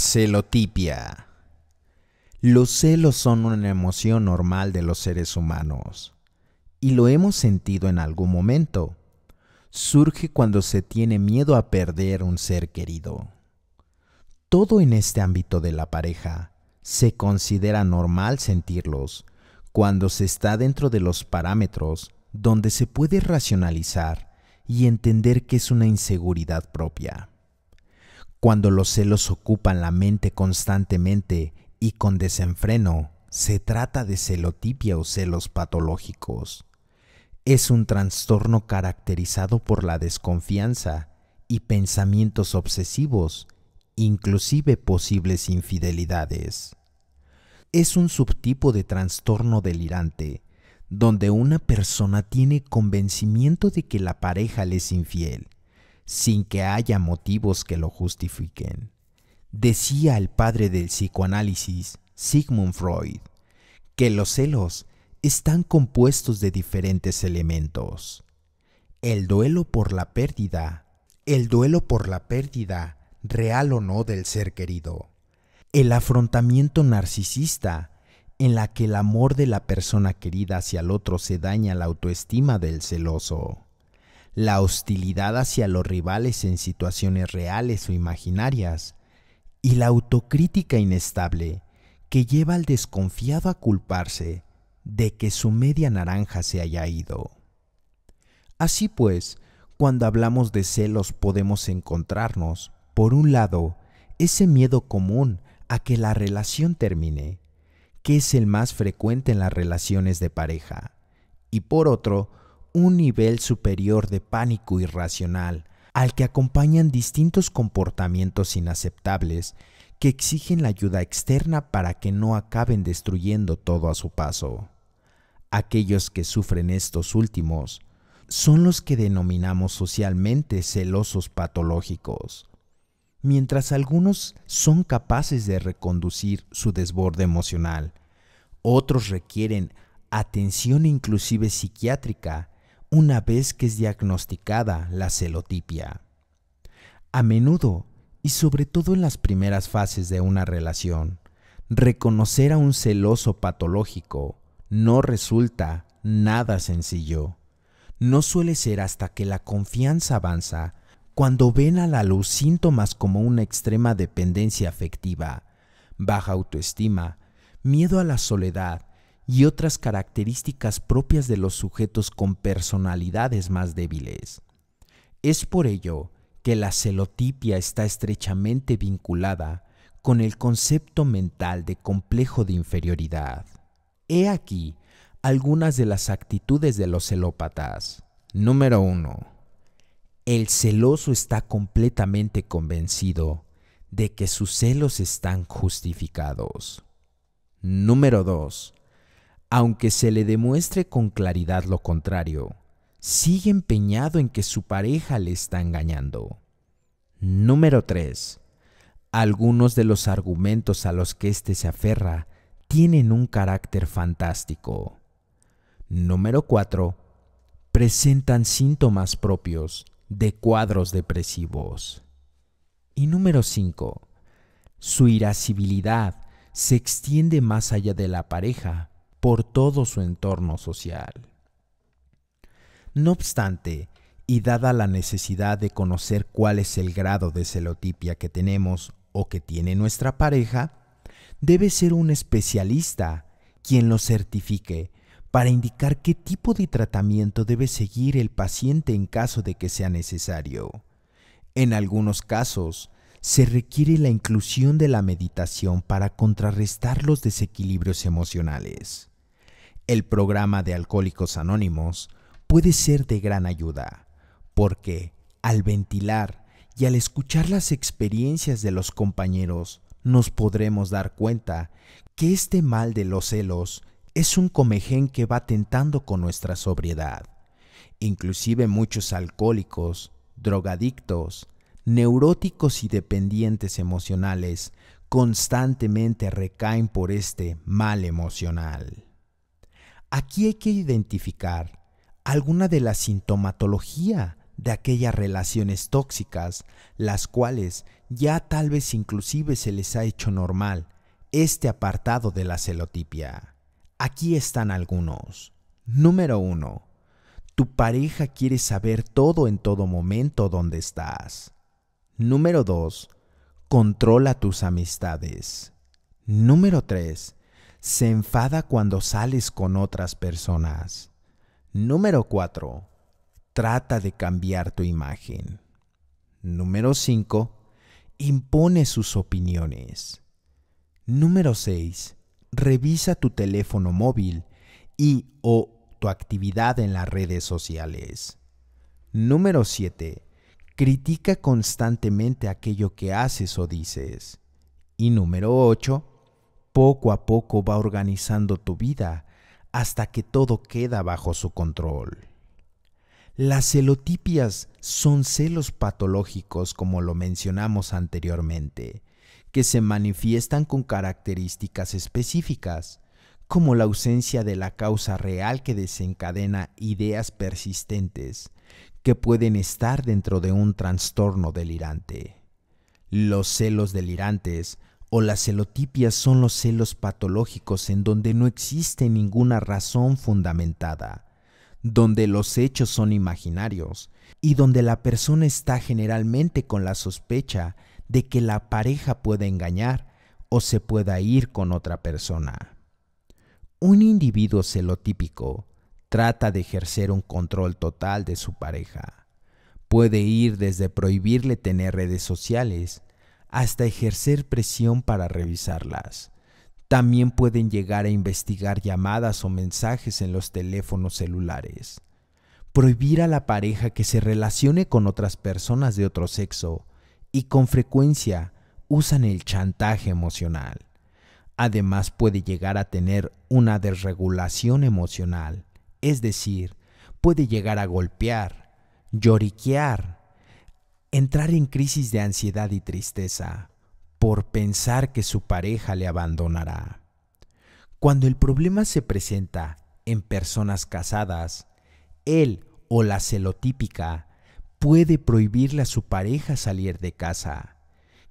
celotipia. Los celos son una emoción normal de los seres humanos y lo hemos sentido en algún momento. Surge cuando se tiene miedo a perder un ser querido. Todo en este ámbito de la pareja se considera normal sentirlos cuando se está dentro de los parámetros donde se puede racionalizar y entender que es una inseguridad propia. Cuando los celos ocupan la mente constantemente y con desenfreno, se trata de celotipia o celos patológicos. Es un trastorno caracterizado por la desconfianza y pensamientos obsesivos, inclusive posibles infidelidades. Es un subtipo de trastorno delirante, donde una persona tiene convencimiento de que la pareja le es infiel sin que haya motivos que lo justifiquen. Decía el padre del psicoanálisis, Sigmund Freud, que los celos están compuestos de diferentes elementos. El duelo por la pérdida, el duelo por la pérdida, real o no, del ser querido. El afrontamiento narcisista, en la que el amor de la persona querida hacia el otro se daña la autoestima del celoso la hostilidad hacia los rivales en situaciones reales o imaginarias, y la autocrítica inestable que lleva al desconfiado a culparse de que su media naranja se haya ido. Así pues, cuando hablamos de celos podemos encontrarnos, por un lado, ese miedo común a que la relación termine, que es el más frecuente en las relaciones de pareja, y por otro, un nivel superior de pánico irracional al que acompañan distintos comportamientos inaceptables que exigen la ayuda externa para que no acaben destruyendo todo a su paso. Aquellos que sufren estos últimos son los que denominamos socialmente celosos patológicos. Mientras algunos son capaces de reconducir su desborde emocional, otros requieren atención inclusive psiquiátrica una vez que es diagnosticada la celotipia. A menudo, y sobre todo en las primeras fases de una relación, reconocer a un celoso patológico no resulta nada sencillo. No suele ser hasta que la confianza avanza cuando ven a la luz síntomas como una extrema dependencia afectiva, baja autoestima, miedo a la soledad y otras características propias de los sujetos con personalidades más débiles. Es por ello que la celotipia está estrechamente vinculada con el concepto mental de complejo de inferioridad. He aquí algunas de las actitudes de los celópatas. Número 1. El celoso está completamente convencido de que sus celos están justificados. Número 2 aunque se le demuestre con claridad lo contrario, sigue empeñado en que su pareja le está engañando. Número 3. Algunos de los argumentos a los que éste se aferra tienen un carácter fantástico. Número 4. Presentan síntomas propios de cuadros depresivos. Y número 5. Su irascibilidad se extiende más allá de la pareja por todo su entorno social. No obstante, y dada la necesidad de conocer cuál es el grado de celotipia que tenemos o que tiene nuestra pareja, debe ser un especialista quien lo certifique para indicar qué tipo de tratamiento debe seguir el paciente en caso de que sea necesario. En algunos casos, se requiere la inclusión de la meditación para contrarrestar los desequilibrios emocionales. El programa de Alcohólicos Anónimos puede ser de gran ayuda, porque al ventilar y al escuchar las experiencias de los compañeros, nos podremos dar cuenta que este mal de los celos es un comején que va tentando con nuestra sobriedad. Inclusive muchos alcohólicos, drogadictos, neuróticos y dependientes emocionales constantemente recaen por este mal emocional. Aquí hay que identificar alguna de la sintomatología de aquellas relaciones tóxicas, las cuales ya tal vez inclusive se les ha hecho normal este apartado de la celotipia. Aquí están algunos. Número 1. Tu pareja quiere saber todo en todo momento dónde estás. Número 2. Controla tus amistades. Número 3. Se enfada cuando sales con otras personas. Número 4. Trata de cambiar tu imagen. Número 5. Impone sus opiniones. Número 6. Revisa tu teléfono móvil y o tu actividad en las redes sociales. Número 7 critica constantemente aquello que haces o dices. Y número 8, poco a poco va organizando tu vida hasta que todo queda bajo su control. Las celotipias son celos patológicos, como lo mencionamos anteriormente, que se manifiestan con características específicas, como la ausencia de la causa real que desencadena ideas persistentes, que pueden estar dentro de un trastorno delirante. Los celos delirantes o las celotipias son los celos patológicos en donde no existe ninguna razón fundamentada, donde los hechos son imaginarios y donde la persona está generalmente con la sospecha de que la pareja puede engañar o se pueda ir con otra persona. Un individuo celotípico trata de ejercer un control total de su pareja. Puede ir desde prohibirle tener redes sociales hasta ejercer presión para revisarlas. También pueden llegar a investigar llamadas o mensajes en los teléfonos celulares. Prohibir a la pareja que se relacione con otras personas de otro sexo y con frecuencia usan el chantaje emocional. Además puede llegar a tener una desregulación emocional es decir, puede llegar a golpear, lloriquear, entrar en crisis de ansiedad y tristeza por pensar que su pareja le abandonará. Cuando el problema se presenta en personas casadas, él o la celotípica puede prohibirle a su pareja salir de casa,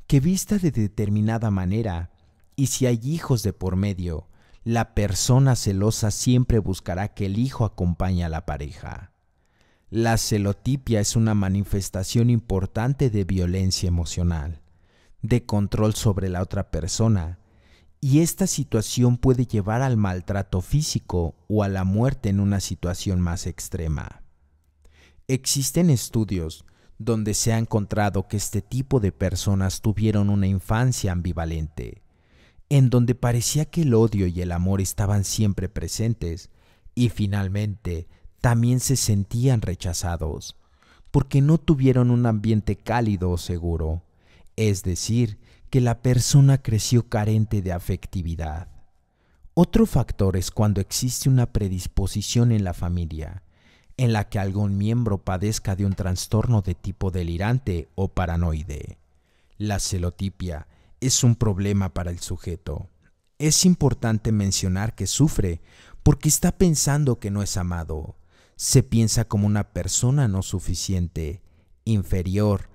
que vista de determinada manera, y si hay hijos de por medio, la persona celosa siempre buscará que el hijo acompañe a la pareja. La celotipia es una manifestación importante de violencia emocional, de control sobre la otra persona, y esta situación puede llevar al maltrato físico o a la muerte en una situación más extrema. Existen estudios donde se ha encontrado que este tipo de personas tuvieron una infancia ambivalente, en donde parecía que el odio y el amor estaban siempre presentes, y finalmente también se sentían rechazados, porque no tuvieron un ambiente cálido o seguro, es decir, que la persona creció carente de afectividad. Otro factor es cuando existe una predisposición en la familia, en la que algún miembro padezca de un trastorno de tipo delirante o paranoide. La celotipia es un problema para el sujeto. Es importante mencionar que sufre porque está pensando que no es amado. Se piensa como una persona no suficiente, inferior,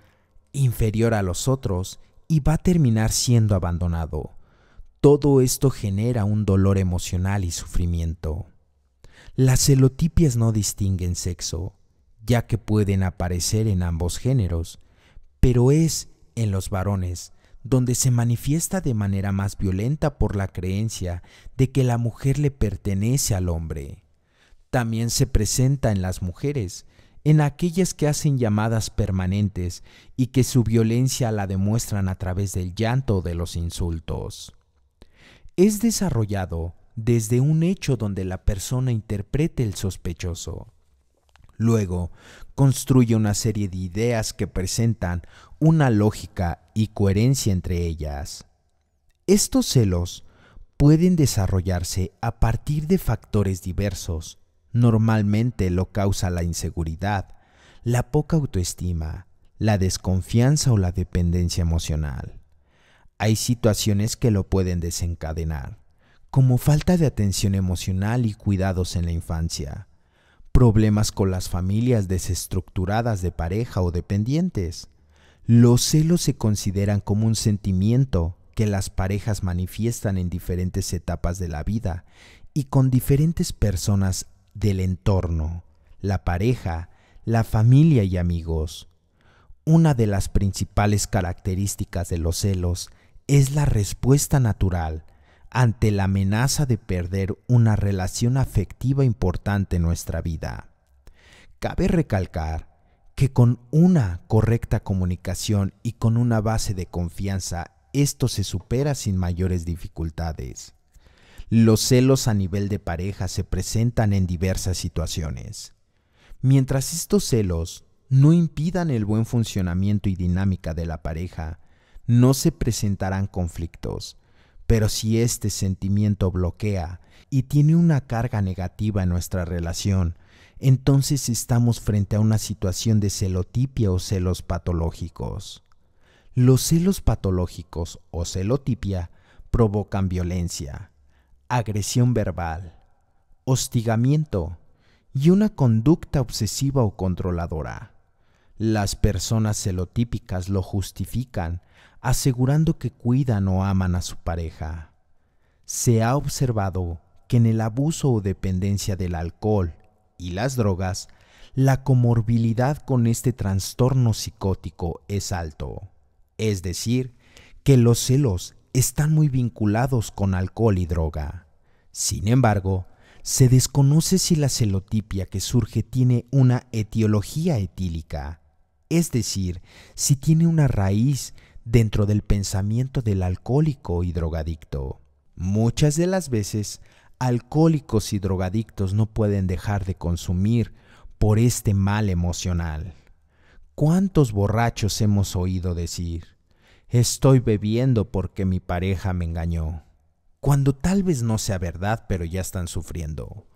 inferior a los otros y va a terminar siendo abandonado. Todo esto genera un dolor emocional y sufrimiento. Las celotipias no distinguen sexo, ya que pueden aparecer en ambos géneros, pero es en los varones donde se manifiesta de manera más violenta por la creencia de que la mujer le pertenece al hombre. También se presenta en las mujeres, en aquellas que hacen llamadas permanentes y que su violencia la demuestran a través del llanto o de los insultos. Es desarrollado desde un hecho donde la persona interprete el sospechoso Luego, construye una serie de ideas que presentan una lógica y coherencia entre ellas. Estos celos pueden desarrollarse a partir de factores diversos. Normalmente lo causa la inseguridad, la poca autoestima, la desconfianza o la dependencia emocional. Hay situaciones que lo pueden desencadenar, como falta de atención emocional y cuidados en la infancia, problemas con las familias desestructuradas de pareja o dependientes. Los celos se consideran como un sentimiento que las parejas manifiestan en diferentes etapas de la vida y con diferentes personas del entorno, la pareja, la familia y amigos. Una de las principales características de los celos es la respuesta natural ante la amenaza de perder una relación afectiva importante en nuestra vida. Cabe recalcar que con una correcta comunicación y con una base de confianza, esto se supera sin mayores dificultades. Los celos a nivel de pareja se presentan en diversas situaciones. Mientras estos celos no impidan el buen funcionamiento y dinámica de la pareja, no se presentarán conflictos, pero si este sentimiento bloquea y tiene una carga negativa en nuestra relación, entonces estamos frente a una situación de celotipia o celos patológicos. Los celos patológicos o celotipia provocan violencia, agresión verbal, hostigamiento y una conducta obsesiva o controladora. Las personas celotípicas lo justifican asegurando que cuidan o aman a su pareja. Se ha observado que en el abuso o dependencia del alcohol y las drogas, la comorbilidad con este trastorno psicótico es alto, es decir, que los celos están muy vinculados con alcohol y droga. Sin embargo, se desconoce si la celotipia que surge tiene una etiología etílica, es decir, si tiene una raíz dentro del pensamiento del alcohólico y drogadicto. Muchas de las veces, alcohólicos y drogadictos no pueden dejar de consumir por este mal emocional. ¿Cuántos borrachos hemos oído decir, estoy bebiendo porque mi pareja me engañó? Cuando tal vez no sea verdad, pero ya están sufriendo.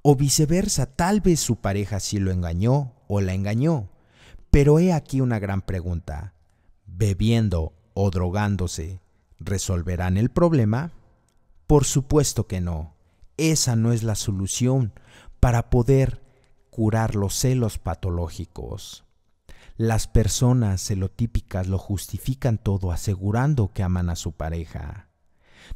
O viceversa, tal vez su pareja sí lo engañó o la engañó. Pero he aquí una gran pregunta bebiendo o drogándose resolverán el problema? Por supuesto que no. Esa no es la solución para poder curar los celos patológicos. Las personas celotípicas lo justifican todo asegurando que aman a su pareja.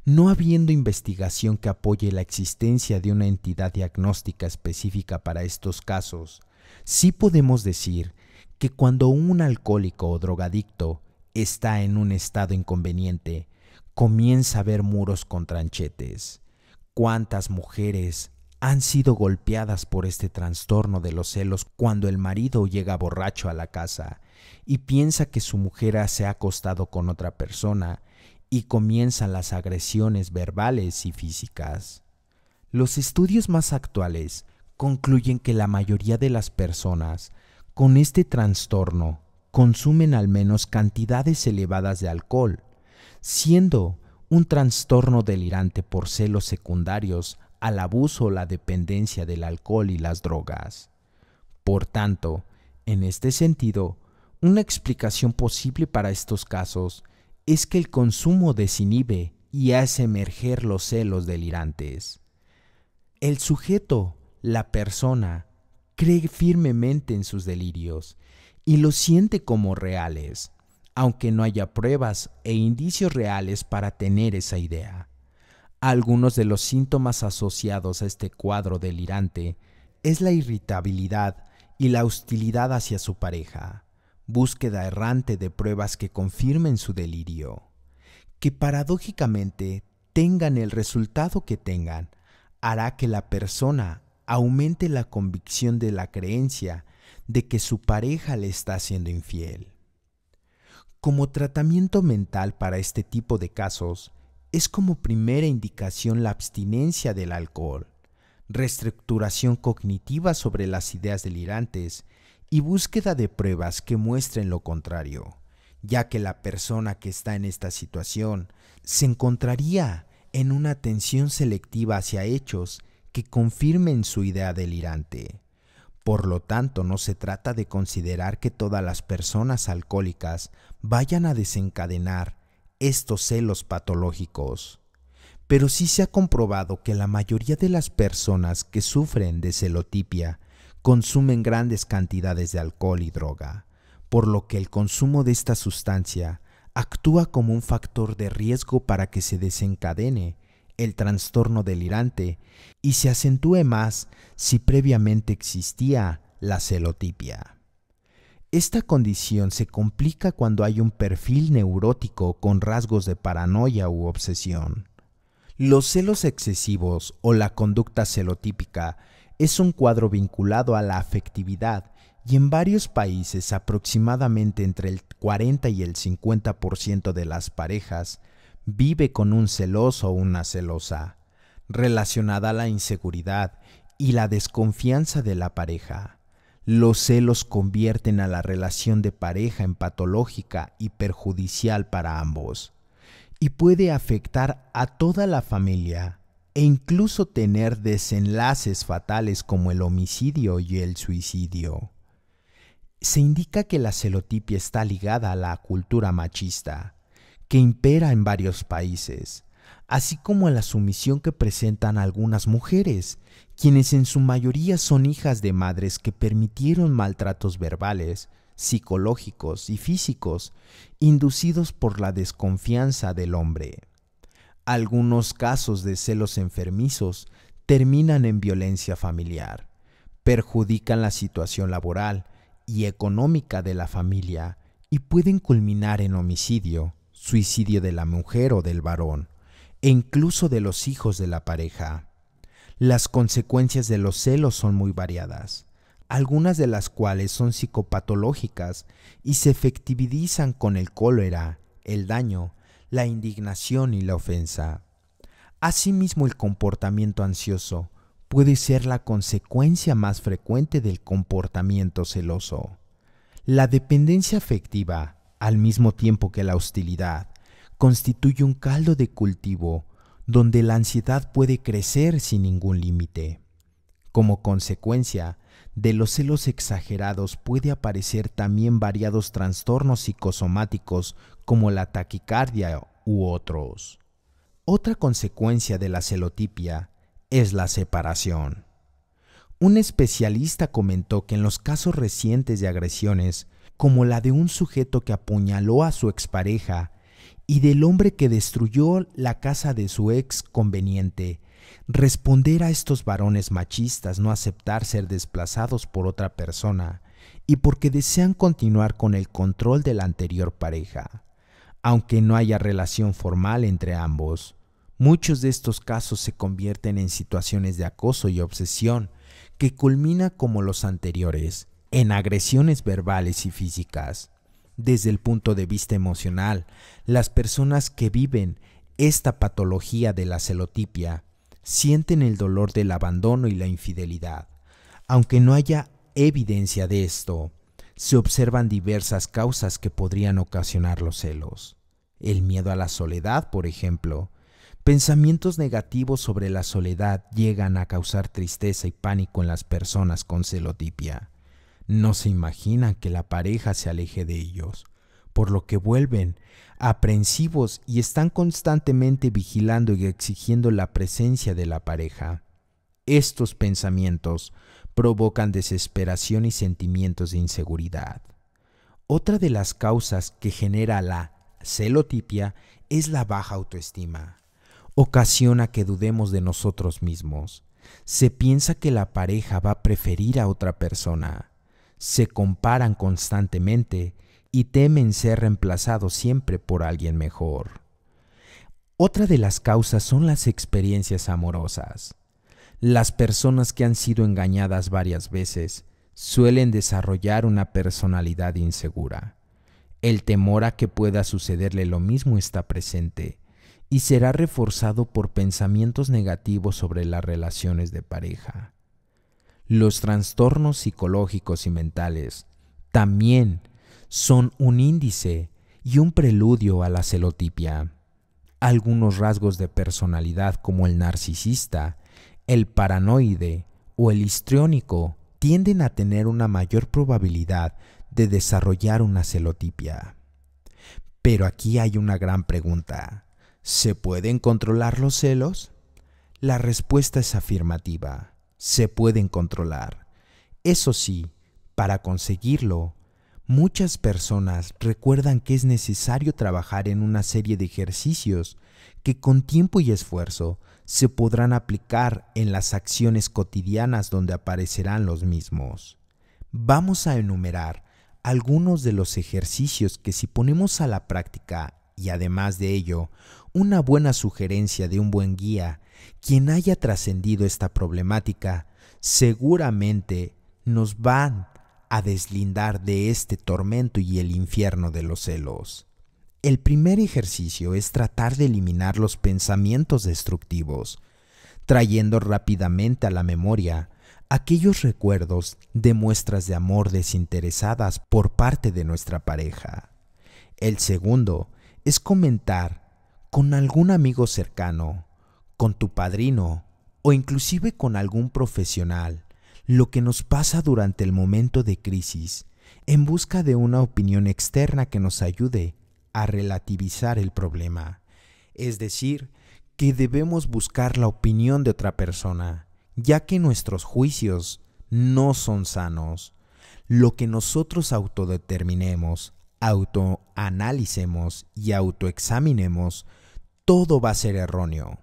No habiendo investigación que apoye la existencia de una entidad diagnóstica específica para estos casos, sí podemos decir que cuando un alcohólico o drogadicto está en un estado inconveniente, comienza a ver muros con tranchetes. ¿Cuántas mujeres han sido golpeadas por este trastorno de los celos cuando el marido llega borracho a la casa y piensa que su mujer se ha acostado con otra persona y comienzan las agresiones verbales y físicas? Los estudios más actuales concluyen que la mayoría de las personas con este trastorno consumen al menos cantidades elevadas de alcohol, siendo un trastorno delirante por celos secundarios al abuso o la dependencia del alcohol y las drogas. Por tanto, en este sentido, una explicación posible para estos casos es que el consumo desinhibe y hace emerger los celos delirantes. El sujeto, la persona, cree firmemente en sus delirios y los siente como reales, aunque no haya pruebas e indicios reales para tener esa idea. Algunos de los síntomas asociados a este cuadro delirante es la irritabilidad y la hostilidad hacia su pareja, búsqueda errante de pruebas que confirmen su delirio, que paradójicamente tengan el resultado que tengan, hará que la persona aumente la convicción de la creencia de que su pareja le está siendo infiel. Como tratamiento mental para este tipo de casos, es como primera indicación la abstinencia del alcohol, reestructuración cognitiva sobre las ideas delirantes y búsqueda de pruebas que muestren lo contrario, ya que la persona que está en esta situación se encontraría en una atención selectiva hacia hechos que confirmen su idea delirante. Por lo tanto, no se trata de considerar que todas las personas alcohólicas vayan a desencadenar estos celos patológicos, pero sí se ha comprobado que la mayoría de las personas que sufren de celotipia consumen grandes cantidades de alcohol y droga, por lo que el consumo de esta sustancia actúa como un factor de riesgo para que se desencadene el trastorno delirante y se acentúe más si previamente existía la celotipia. Esta condición se complica cuando hay un perfil neurótico con rasgos de paranoia u obsesión. Los celos excesivos o la conducta celotípica es un cuadro vinculado a la afectividad y en varios países aproximadamente entre el 40 y el 50% de las parejas vive con un celoso o una celosa, relacionada a la inseguridad y la desconfianza de la pareja. Los celos convierten a la relación de pareja en patológica y perjudicial para ambos, y puede afectar a toda la familia e incluso tener desenlaces fatales como el homicidio y el suicidio. Se indica que la celotipia está ligada a la cultura machista, que impera en varios países, así como a la sumisión que presentan algunas mujeres, quienes en su mayoría son hijas de madres que permitieron maltratos verbales, psicológicos y físicos inducidos por la desconfianza del hombre. Algunos casos de celos enfermizos terminan en violencia familiar, perjudican la situación laboral y económica de la familia y pueden culminar en homicidio, suicidio de la mujer o del varón, e incluso de los hijos de la pareja. Las consecuencias de los celos son muy variadas, algunas de las cuales son psicopatológicas y se efectivizan con el cólera, el daño, la indignación y la ofensa. Asimismo, el comportamiento ansioso puede ser la consecuencia más frecuente del comportamiento celoso. La dependencia afectiva al mismo tiempo que la hostilidad, constituye un caldo de cultivo donde la ansiedad puede crecer sin ningún límite. Como consecuencia de los celos exagerados puede aparecer también variados trastornos psicosomáticos como la taquicardia u otros. Otra consecuencia de la celotipia es la separación. Un especialista comentó que en los casos recientes de agresiones, como la de un sujeto que apuñaló a su expareja y del hombre que destruyó la casa de su ex conveniente. Responder a estos varones machistas, no aceptar ser desplazados por otra persona y porque desean continuar con el control de la anterior pareja, aunque no haya relación formal entre ambos. Muchos de estos casos se convierten en situaciones de acoso y obsesión que culmina como los anteriores, en agresiones verbales y físicas. Desde el punto de vista emocional, las personas que viven esta patología de la celotipia sienten el dolor del abandono y la infidelidad. Aunque no haya evidencia de esto, se observan diversas causas que podrían ocasionar los celos. El miedo a la soledad, por ejemplo. Pensamientos negativos sobre la soledad llegan a causar tristeza y pánico en las personas con celotipia. No se imaginan que la pareja se aleje de ellos, por lo que vuelven aprensivos y están constantemente vigilando y exigiendo la presencia de la pareja. Estos pensamientos provocan desesperación y sentimientos de inseguridad. Otra de las causas que genera la celotipia es la baja autoestima. Ocasiona que dudemos de nosotros mismos. Se piensa que la pareja va a preferir a otra persona se comparan constantemente y temen ser reemplazados siempre por alguien mejor. Otra de las causas son las experiencias amorosas. Las personas que han sido engañadas varias veces suelen desarrollar una personalidad insegura. El temor a que pueda sucederle lo mismo está presente y será reforzado por pensamientos negativos sobre las relaciones de pareja. Los trastornos psicológicos y mentales también son un índice y un preludio a la celotipia. Algunos rasgos de personalidad como el narcisista, el paranoide o el histriónico tienden a tener una mayor probabilidad de desarrollar una celotipia. Pero aquí hay una gran pregunta. ¿Se pueden controlar los celos? La respuesta es afirmativa se pueden controlar. Eso sí, para conseguirlo, muchas personas recuerdan que es necesario trabajar en una serie de ejercicios que con tiempo y esfuerzo se podrán aplicar en las acciones cotidianas donde aparecerán los mismos. Vamos a enumerar algunos de los ejercicios que si ponemos a la práctica y además de ello, una buena sugerencia de un buen guía quien haya trascendido esta problemática seguramente nos van a deslindar de este tormento y el infierno de los celos. El primer ejercicio es tratar de eliminar los pensamientos destructivos, trayendo rápidamente a la memoria aquellos recuerdos de muestras de amor desinteresadas por parte de nuestra pareja. El segundo es comentar con algún amigo cercano con tu padrino o inclusive con algún profesional lo que nos pasa durante el momento de crisis en busca de una opinión externa que nos ayude a relativizar el problema. Es decir, que debemos buscar la opinión de otra persona, ya que nuestros juicios no son sanos. Lo que nosotros autodeterminemos, autoanalicemos y autoexaminemos, todo va a ser erróneo.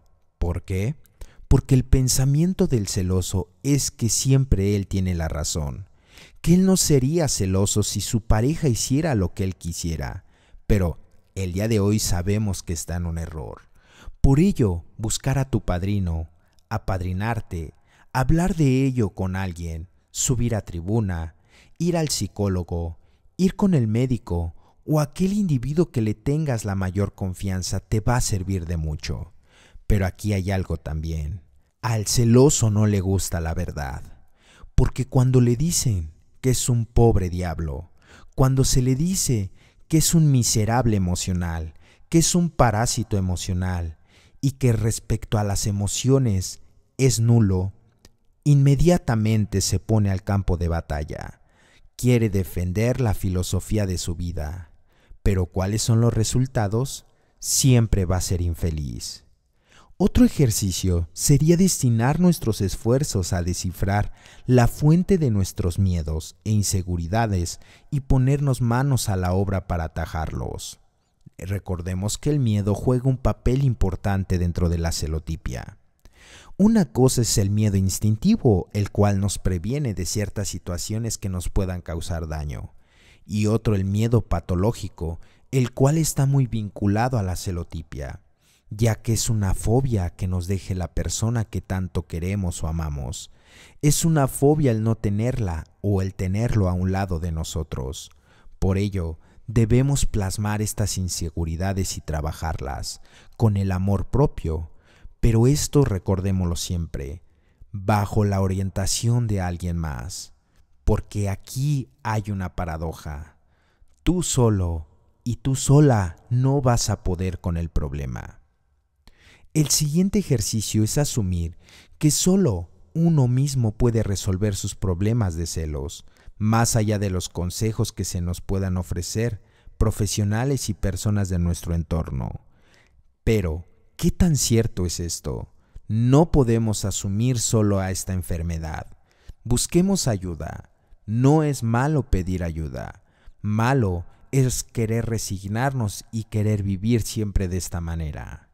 ¿Por qué? Porque el pensamiento del celoso es que siempre él tiene la razón, que él no sería celoso si su pareja hiciera lo que él quisiera, pero el día de hoy sabemos que está en un error. Por ello, buscar a tu padrino, apadrinarte, hablar de ello con alguien, subir a tribuna, ir al psicólogo, ir con el médico o aquel individuo que le tengas la mayor confianza te va a servir de mucho. Pero aquí hay algo también. Al celoso no le gusta la verdad, porque cuando le dicen que es un pobre diablo, cuando se le dice que es un miserable emocional, que es un parásito emocional y que respecto a las emociones es nulo, inmediatamente se pone al campo de batalla. Quiere defender la filosofía de su vida, pero ¿cuáles son los resultados? Siempre va a ser infeliz. Otro ejercicio sería destinar nuestros esfuerzos a descifrar la fuente de nuestros miedos e inseguridades y ponernos manos a la obra para atajarlos. Recordemos que el miedo juega un papel importante dentro de la celotipia. Una cosa es el miedo instintivo, el cual nos previene de ciertas situaciones que nos puedan causar daño, y otro el miedo patológico, el cual está muy vinculado a la celotipia ya que es una fobia que nos deje la persona que tanto queremos o amamos. Es una fobia el no tenerla o el tenerlo a un lado de nosotros. Por ello, debemos plasmar estas inseguridades y trabajarlas con el amor propio, pero esto recordémoslo siempre, bajo la orientación de alguien más, porque aquí hay una paradoja. Tú solo y tú sola no vas a poder con el problema. El siguiente ejercicio es asumir que solo uno mismo puede resolver sus problemas de celos, más allá de los consejos que se nos puedan ofrecer profesionales y personas de nuestro entorno. Pero, ¿qué tan cierto es esto? No podemos asumir solo a esta enfermedad. Busquemos ayuda. No es malo pedir ayuda. Malo es querer resignarnos y querer vivir siempre de esta manera.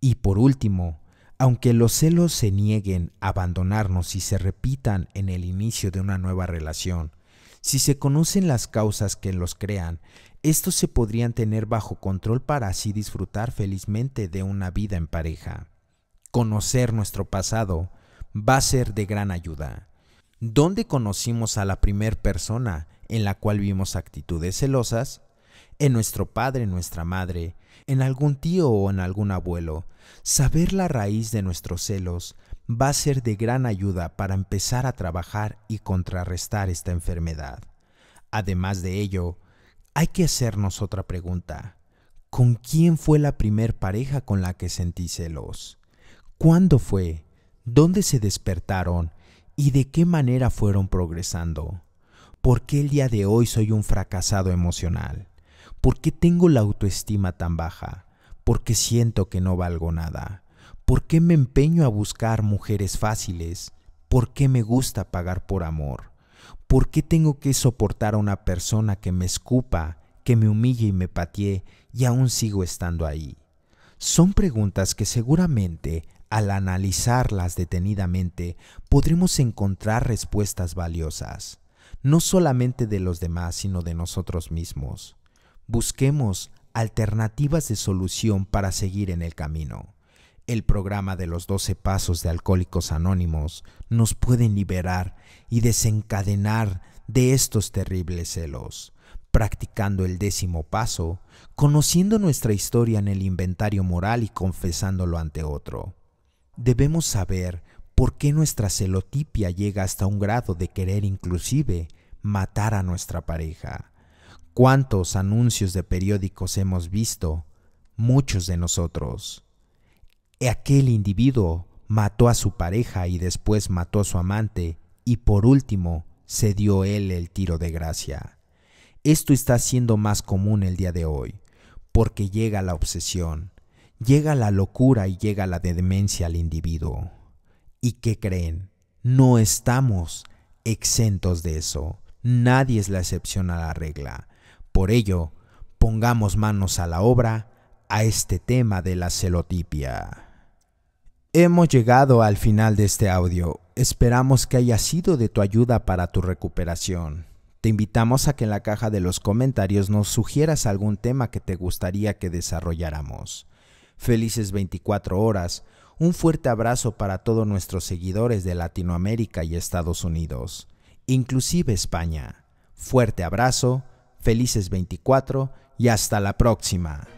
Y por último, aunque los celos se nieguen a abandonarnos y se repitan en el inicio de una nueva relación, si se conocen las causas que los crean, estos se podrían tener bajo control para así disfrutar felizmente de una vida en pareja. Conocer nuestro pasado va a ser de gran ayuda. ¿Dónde conocimos a la primer persona en la cual vimos actitudes celosas? en nuestro padre, en nuestra madre, en algún tío o en algún abuelo. Saber la raíz de nuestros celos va a ser de gran ayuda para empezar a trabajar y contrarrestar esta enfermedad. Además de ello, hay que hacernos otra pregunta. ¿Con quién fue la primer pareja con la que sentí celos? ¿Cuándo fue? ¿Dónde se despertaron? ¿Y de qué manera fueron progresando? ¿Por qué el día de hoy soy un fracasado emocional? ¿Por qué tengo la autoestima tan baja? ¿Por qué siento que no valgo nada? ¿Por qué me empeño a buscar mujeres fáciles? ¿Por qué me gusta pagar por amor? ¿Por qué tengo que soportar a una persona que me escupa, que me humille y me patee y aún sigo estando ahí? Son preguntas que seguramente, al analizarlas detenidamente, podremos encontrar respuestas valiosas, no solamente de los demás, sino de nosotros mismos. Busquemos alternativas de solución para seguir en el camino. El programa de los 12 pasos de Alcohólicos Anónimos nos puede liberar y desencadenar de estos terribles celos. Practicando el décimo paso, conociendo nuestra historia en el inventario moral y confesándolo ante otro. Debemos saber por qué nuestra celotipia llega hasta un grado de querer inclusive matar a nuestra pareja. ¿Cuántos anuncios de periódicos hemos visto? Muchos de nosotros. E aquel individuo mató a su pareja y después mató a su amante y por último se dio él el tiro de gracia. Esto está siendo más común el día de hoy, porque llega la obsesión, llega la locura y llega la demencia al individuo. ¿Y qué creen? No estamos exentos de eso. Nadie es la excepción a la regla. Por ello, pongamos manos a la obra a este tema de la celotipia. Hemos llegado al final de este audio. Esperamos que haya sido de tu ayuda para tu recuperación. Te invitamos a que en la caja de los comentarios nos sugieras algún tema que te gustaría que desarrolláramos. Felices 24 horas. Un fuerte abrazo para todos nuestros seguidores de Latinoamérica y Estados Unidos, inclusive España. Fuerte abrazo felices 24 y hasta la próxima.